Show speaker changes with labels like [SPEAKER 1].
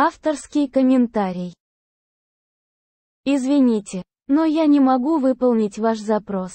[SPEAKER 1] Авторский комментарий. Извините, но я не могу выполнить ваш запрос.